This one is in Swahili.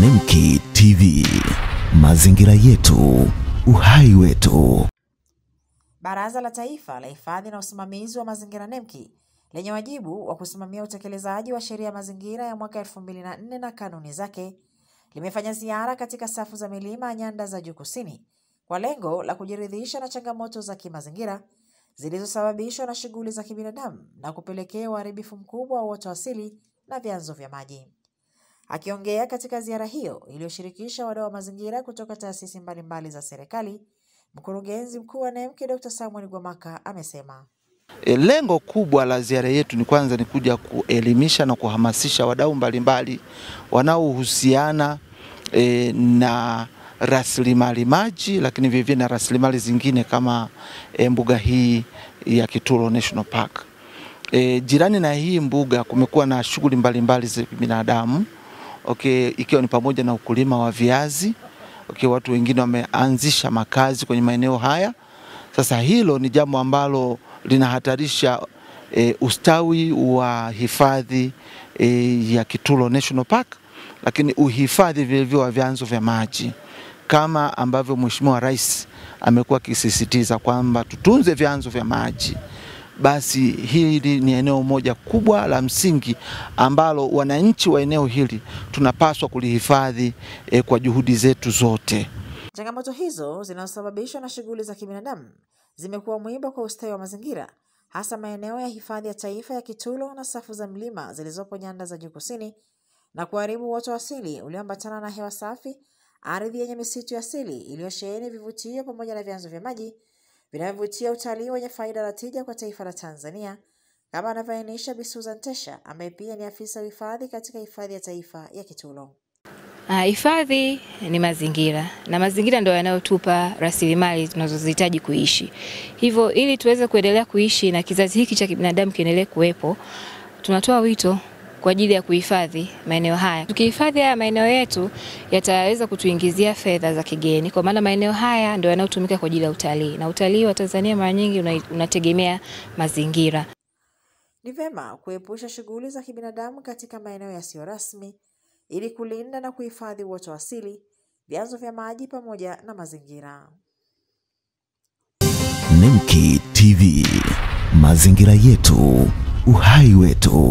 Nemki TV, mazingira yetu, uhai wetu. Baraza la Taifa la Hifadhi na Usimamizi wa Mazingira NEMKI lenye wajibu wa kusimamia utekelezaji wa sheria ya mazingira ya mwaka 2004 na na kanuni zake limefanya ziara katika safu za milima ya nyanda za juu kusini kwa lengo la kujiridhisha na changamoto za kimazingira zilizosababishwa na shughuli za kibinadamu na kupelekea uharibifu mkubwa wa uoto asili na vyanzo vya maji. Akiongea katika ziara hiyo iliyoshirikisha wadau wa mazingira kutoka taasisi mbalimbali za serikali, mkurugenzi mkuu wa NEMC Dr. Samuel Gwamaka amesema e, lengo kubwa la ziara yetu ni kwanza ni kuja kuelimisha na kuhamasisha wadau mbalimbali wanaohusiana e, na rasilimali maji lakini vilevile na rasilimali zingine kama e, mbuga hii ya Kitulo National Park. E, jirani na hii mbuga kumekuwa na shughuli mbalimbali za binadamu okay, ikiwa ni pamoja na ukulima wa viazi okay, watu wengine wameanzisha makazi kwenye maeneo haya. Sasa hilo ni jambo ambalo linahatarisha e, ustawi wa hifadhi e, ya Kitulo National Park, lakini uhifadhi vilevile wa vyanzo vya maji kama ambavyo Mheshimiwa Rais amekuwa akisisitiza kwamba tutunze vyanzo vya maji basi hili ni eneo moja kubwa la msingi ambalo wananchi wa eneo hili tunapaswa kulihifadhi e, kwa juhudi zetu zote. Changamoto hizo zinazosababishwa na shughuli za kibinadamu zimekuwa mwiba kwa ustawi wa mazingira, hasa maeneo ya hifadhi ya taifa ya Kitulo na safu za mlima zilizopo nyanda za juu kusini, na kuharibu uoto wa asili ulioambatana na hewa safi, ardhi yenye misitu ya asili iliyosheheni vivutio pamoja na vyanzo vya maji vinavyovutia utalii wenye faida na tija kwa taifa la Tanzania, kama anavyoainisha Bi Susan Tesha ambaye pia ni afisa wa hifadhi katika hifadhi ya taifa ya Kitulo. Ah, hifadhi ni mazingira na mazingira ndio yanayotupa rasilimali tunazozihitaji kuishi. Hivyo ili tuweze kuendelea kuishi na kizazi hiki cha kibinadamu kiendelee kuwepo, tunatoa wito kwa ajili ya kuhifadhi maeneo haya. Tukihifadhi haya maeneo yetu, yataweza kutuingizia fedha za kigeni, kwa maana maeneo haya ndio yanayotumika kwa ajili ya utalii, na utalii wa Tanzania mara nyingi unategemea mazingira. Ni vema kuepusha shughuli za kibinadamu katika maeneo yasiyo rasmi ili kulinda na kuhifadhi uoto asili, vyanzo vya maji pamoja na mazingira. Nemki TV, mazingira yetu, uhai wetu.